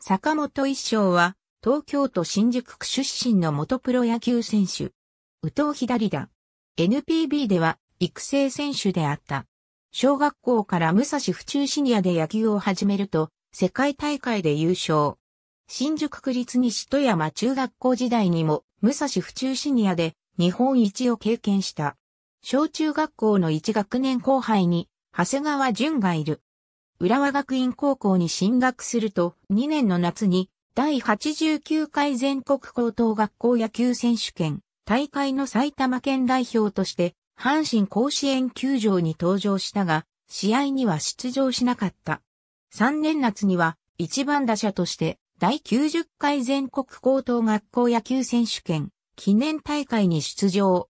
坂本一生は、東京都新宿区出身の元プロ野球選手。宇藤左だ。NPB では育成選手であった。小学校から武蔵府中シニアで野球を始めると、世界大会で優勝。新宿区立西富山中学校時代にも、武蔵府中シニアで日本一を経験した。小中学校の一学年後輩に、長谷川淳がいる。浦和学院高校に進学すると、2年の夏に、第89回全国高等学校野球選手権、大会の埼玉県代表として、阪神甲子園球場に登場したが、試合には出場しなかった。3年夏には、一番打者として、第90回全国高等学校野球選手権、記念大会に出場。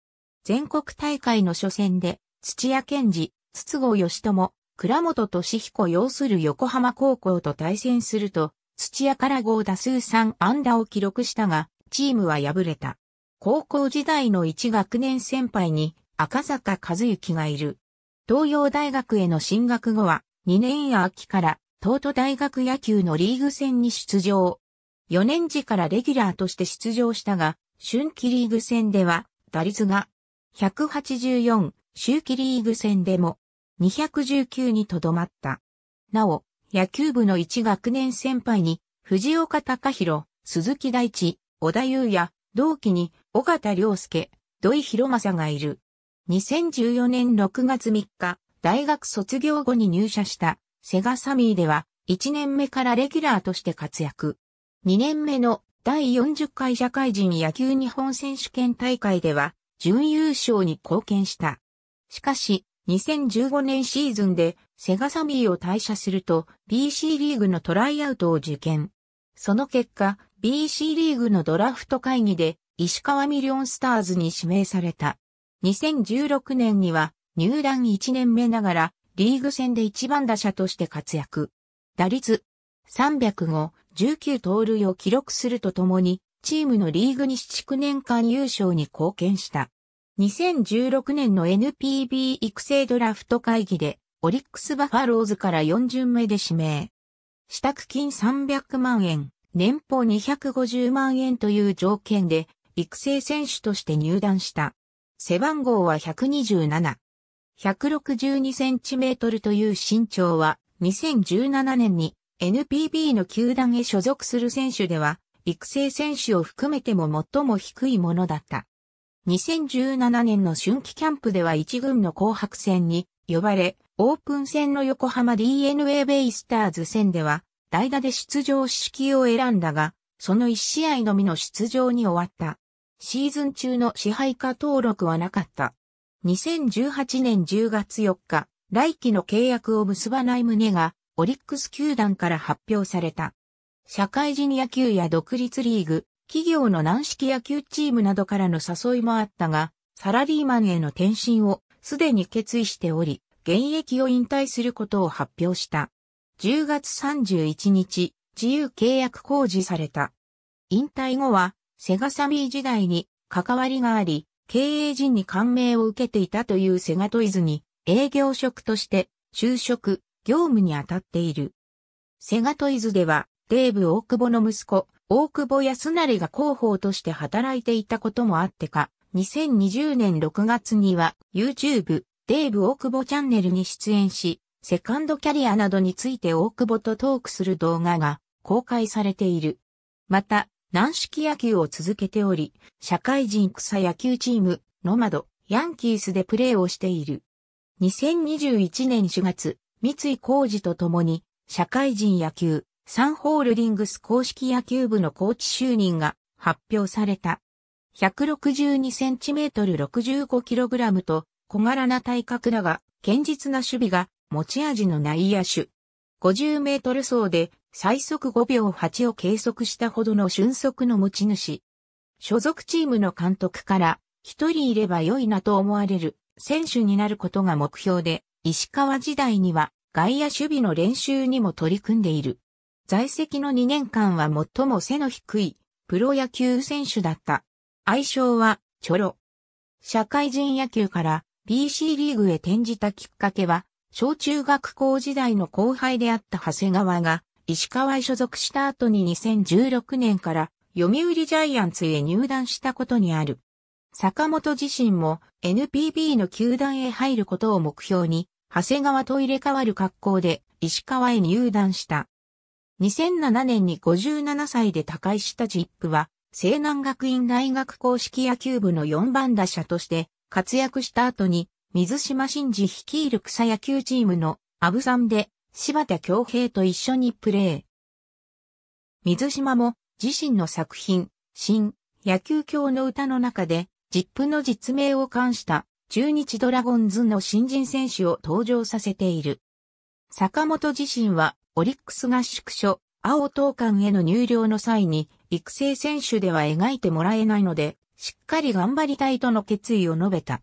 全国大会の初戦で、土屋健二、筒子義友、倉本俊彦擁する横浜高校と対戦すると、土屋から5打数3安打を記録したが、チームは敗れた。高校時代の一学年先輩に赤坂和幸がいる。東洋大学への進学後は、2年秋から東都大学野球のリーグ戦に出場。4年時からレギュラーとして出場したが、春季リーグ戦では打率が184、秋季リーグ戦でも219にとどまった。なお、野球部の一学年先輩に、藤岡隆弘、鈴木大地、小田優也、同期に、尾形良介、土井博正がいる。2014年6月3日、大学卒業後に入社した、セガサミーでは、1年目からレギュラーとして活躍。2年目の第40回社会人野球日本選手権大会では、準優勝に貢献した。しかし、2015年シーズンでセガサミーを退社すると BC リーグのトライアウトを受験。その結果、BC リーグのドラフト会議で石川ミリオンスターズに指名された。2016年には入団1年目ながらリーグ戦で1番打者として活躍。打率305、19盗塁を記録するとともにチームのリーグ西地区年間優勝に貢献した。2016年の NPB 育成ドラフト会議で、オリックスバファローズから4巡目で指名。支度金300万円、年俸250万円という条件で、育成選手として入団した。背番号は127。162センチメートルという身長は、2017年に NPB の球団へ所属する選手では、育成選手を含めても最も低いものだった。2017年の春季キャンプでは一軍の紅白戦に呼ばれ、オープン戦の横浜 DNA ベイスターズ戦では、代打で出場式を選んだが、その1試合のみの出場に終わった。シーズン中の支配下登録はなかった。2018年10月4日、来季の契約を結ばない旨が、オリックス球団から発表された。社会人野球や独立リーグ、企業の軟式野球チームなどからの誘いもあったが、サラリーマンへの転身をすでに決意しており、現役を引退することを発表した。10月31日、自由契約公示された。引退後は、セガサミー時代に関わりがあり、経営陣に感銘を受けていたというセガトイズに、営業職として、就職、業務に当たっている。セガトイズでは、デーブ大久保の息子、大久保康成が広報として働いていたこともあってか、2020年6月には YouTube デーブ大久保チャンネルに出演し、セカンドキャリアなどについて大久保とトークする動画が公開されている。また、軟式野球を続けており、社会人草野球チーム、ノマド、ヤンキースでプレーをしている。2021年4月、三井浩二と共に、社会人野球、サンホールディングス公式野球部のコーチ就任が発表された。1 6 2トル6 5ラムと小柄な体格だが、堅実な守備が持ち味の内野手。50メートル走で最速5秒8を計測したほどの俊足の持ち主。所属チームの監督から一人いれば良いなと思われる選手になることが目標で、石川時代には外野守備の練習にも取り組んでいる。在籍の2年間は最も背の低いプロ野球選手だった。愛称はチョロ。社会人野球から BC リーグへ転じたきっかけは、小中学校時代の後輩であった長谷川が、石川へ所属した後に2016年から読売ジャイアンツへ入団したことにある。坂本自身も NPB の球団へ入ることを目標に、長谷川と入れ替わる格好で石川へ入団した。2007年に57歳で他界したジップは、西南学院大学公式野球部の4番打者として活躍した後に、水島真嗣率いる草野球チームのアブさんで柴田恭平と一緒にプレー。水島も自身の作品、新野球教の歌の中で、ジップの実名を冠した中日ドラゴンズの新人選手を登場させている。坂本自身はオリックス合宿所、青東館への入寮の際に、育成選手では描いてもらえないので、しっかり頑張りたいとの決意を述べた。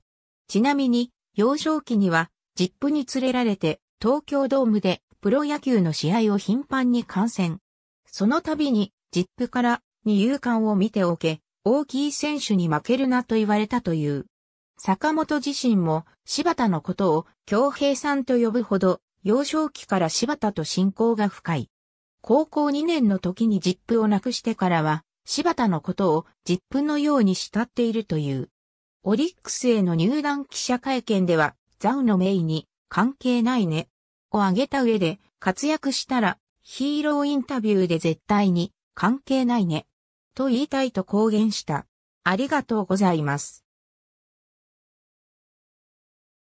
ちなみに、幼少期には、ジップに連れられて、東京ドームで、プロ野球の試合を頻繁に観戦。その度に、ジップからに勇敢を見ておけ、大きい選手に負けるなと言われたという。坂本自身も柴田のことを京平さんと呼ぶほど幼少期から柴田と親交が深い。高校2年の時にジップをなくしてからは、柴田のことをジップのように慕っているという。オリックスへの入団記者会見では、ザウの名に関係ないね。を挙げた上で、活躍したら、ヒーローインタビューで絶対に関係ないね。と言いたいと公言した。ありがとうございます。